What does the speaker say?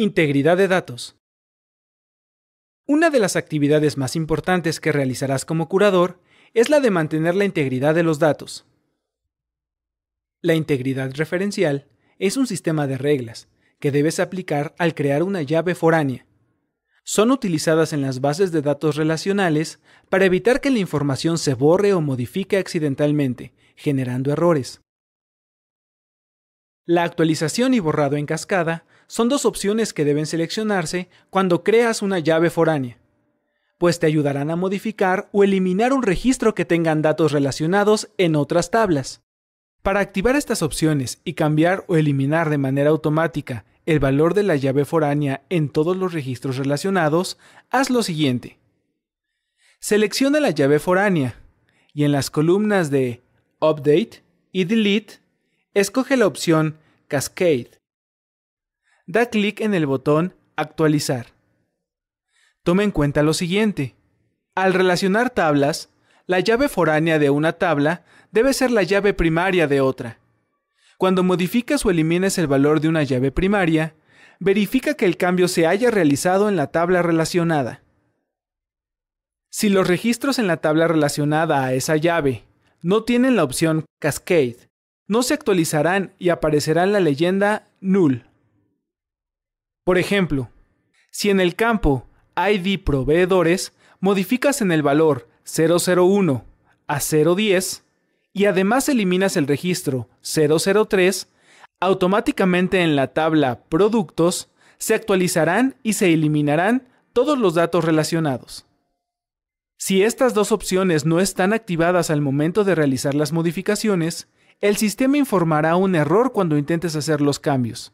Integridad de datos. Una de las actividades más importantes que realizarás como curador es la de mantener la integridad de los datos. La integridad referencial es un sistema de reglas que debes aplicar al crear una llave foránea. Son utilizadas en las bases de datos relacionales para evitar que la información se borre o modifique accidentalmente, generando errores. La actualización y borrado en cascada son dos opciones que deben seleccionarse cuando creas una llave foránea, pues te ayudarán a modificar o eliminar un registro que tengan datos relacionados en otras tablas. Para activar estas opciones y cambiar o eliminar de manera automática el valor de la llave foránea en todos los registros relacionados, haz lo siguiente. Selecciona la llave foránea y en las columnas de Update y Delete Escoge la opción Cascade. Da clic en el botón Actualizar. Tome en cuenta lo siguiente. Al relacionar tablas, la llave foránea de una tabla debe ser la llave primaria de otra. Cuando modificas o elimines el valor de una llave primaria, verifica que el cambio se haya realizado en la tabla relacionada. Si los registros en la tabla relacionada a esa llave no tienen la opción Cascade no se actualizarán y aparecerá la leyenda null. Por ejemplo, si en el campo ID proveedores modificas en el valor 001 a 010 y además eliminas el registro 003, automáticamente en la tabla productos se actualizarán y se eliminarán todos los datos relacionados. Si estas dos opciones no están activadas al momento de realizar las modificaciones, el sistema informará un error cuando intentes hacer los cambios.